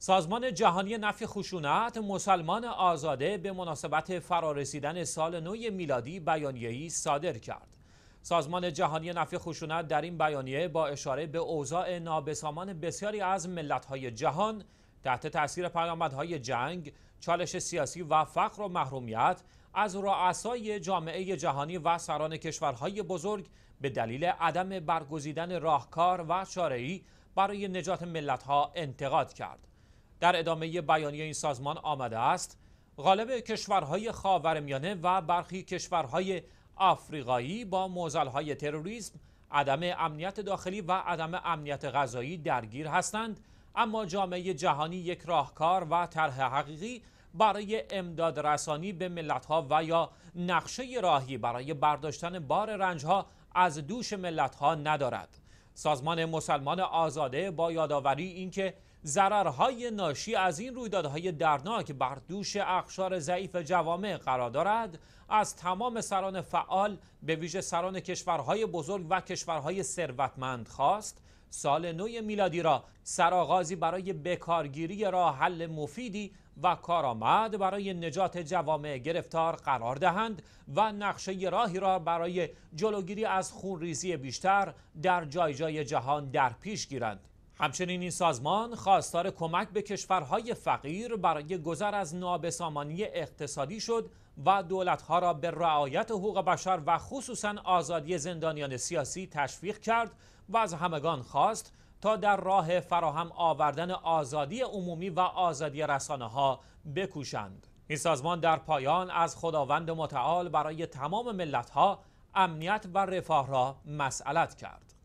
سازمان جهانی نفی خشونت مسلمان آزاده به مناسبت فرارسیدن سال نو میلادی بیانیه‌ای صادر کرد. سازمان جهانی نفی خشونت در این بیانیه با اشاره به اوضاع نابسامان بسیاری از ملت‌های جهان تحت تاثیر پیامدهای جنگ، چالش سیاسی و فقر و محرومیت از رؤسای جامعه جهانی و سران کشورهای بزرگ به دلیل عدم برگزیدن راهکار و شارعی برای نجات ملت‌ها انتقاد کرد. در ادامه بیانیه این سازمان آمده است غالب کشورهای خاورمیانه و برخی کشورهای آفریقایی با موزلهای تروریسم عدم امنیت داخلی و عدم امنیت غذایی درگیر هستند اما جامعه جهانی یک راهکار و طرح حقیقی برای امداد رسانی به ملتها و یا نقشه راهی برای برداشتن بار رنجها از دوش ملتها ندارد سازمان مسلمان آزاده با یادآوری اینکه ضررهای ناشی از این رویدادهای درناک بر دوش اخشار ضعیف جوامع قرار دارد از تمام سران فعال به ویژه سران کشورهای بزرگ و کشورهای ثروتمند خواست سال نو میلادی را سرآغازی برای بکارگیری راه حل مفیدی و کارآمد برای نجات جوامع گرفتار قرار دهند و نقشه راهی را برای جلوگیری از خونریزی بیشتر در جای جای جهان در پیش گیرند. همچنین این سازمان خواستار کمک به کشورهای فقیر برای گذر از نابسامانی اقتصادی شد و دولتها را به رعایت حقوق بشر و خصوصا آزادی زندانیان سیاسی تشویق کرد و از همگان خواست تا در راه فراهم آوردن آزادی عمومی و آزادی رسانه ها بکوشند. این سازمان در پایان از خداوند متعال برای تمام ملت ها امنیت و رفاه را مسئلت کرد.